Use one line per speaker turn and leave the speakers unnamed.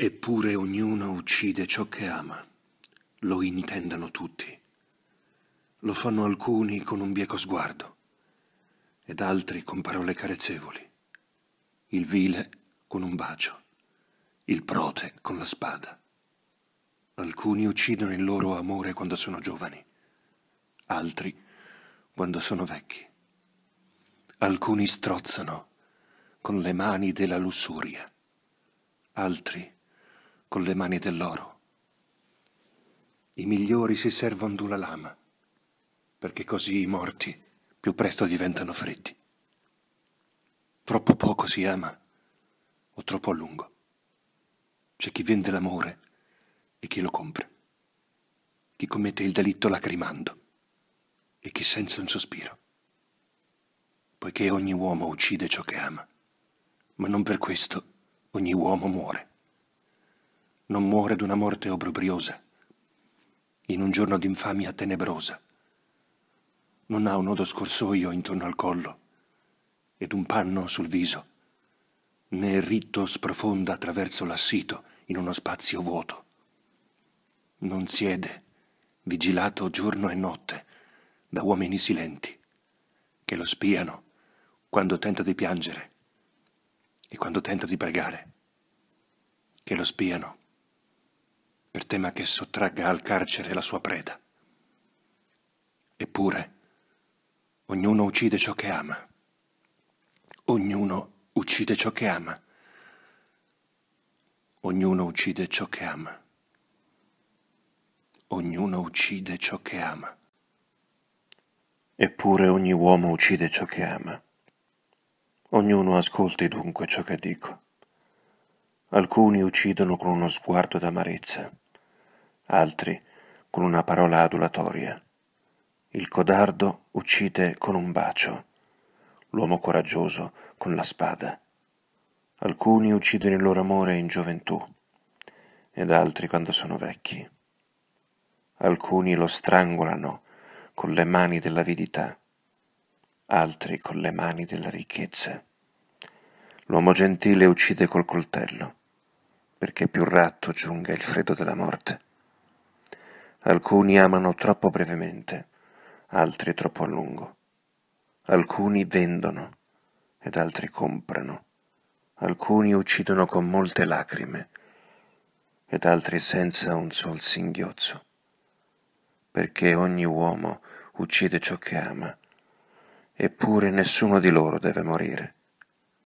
Eppure ognuno uccide ciò che ama. Lo intendano tutti. Lo fanno alcuni con un bieco sguardo ed altri con parole carezzevoli. Il vile con un bacio, il prote con la spada. Alcuni uccidono il loro amore quando sono giovani, altri quando sono vecchi. Alcuni strozzano con le mani della lussuria, altri con le mani dell'oro. I migliori si servono d'una lama, perché così i morti più presto diventano freddi. Troppo poco si ama o troppo a lungo. C'è chi vende l'amore e chi lo compra, chi commette il delitto lacrimando e chi senza un sospiro, poiché ogni uomo uccide ciò che ama, ma non per questo ogni uomo muore non muore d'una morte obrobriosa, in un giorno d'infamia tenebrosa. Non ha un nodo scorsoio intorno al collo ed un panno sul viso, né ritto sprofonda attraverso l'assito in uno spazio vuoto. Non siede, vigilato giorno e notte, da uomini silenti, che lo spiano quando tenta di piangere e quando tenta di pregare, che lo spiano per tema che sottragga al carcere la sua preda. Eppure, ognuno uccide ciò che ama. Ognuno uccide ciò che ama. Ognuno uccide ciò che ama. Ognuno uccide ciò che ama. Eppure ogni uomo uccide ciò che ama. Ognuno ascolti dunque ciò che dico. Alcuni uccidono con uno sguardo d'amarezza, altri con una parola adulatoria. Il codardo uccide con un bacio, l'uomo coraggioso con la spada. Alcuni uccidono il loro amore in gioventù ed altri quando sono vecchi. Alcuni lo strangolano con le mani dell'avidità, altri con le mani della ricchezza. L'uomo gentile uccide col coltello, perché più ratto giunga il freddo della morte. Alcuni amano troppo brevemente, altri troppo a lungo. Alcuni vendono ed altri comprano. Alcuni uccidono con molte lacrime ed altri senza un sol singhiozzo. Perché ogni uomo uccide ciò che ama, eppure nessuno di loro deve morire.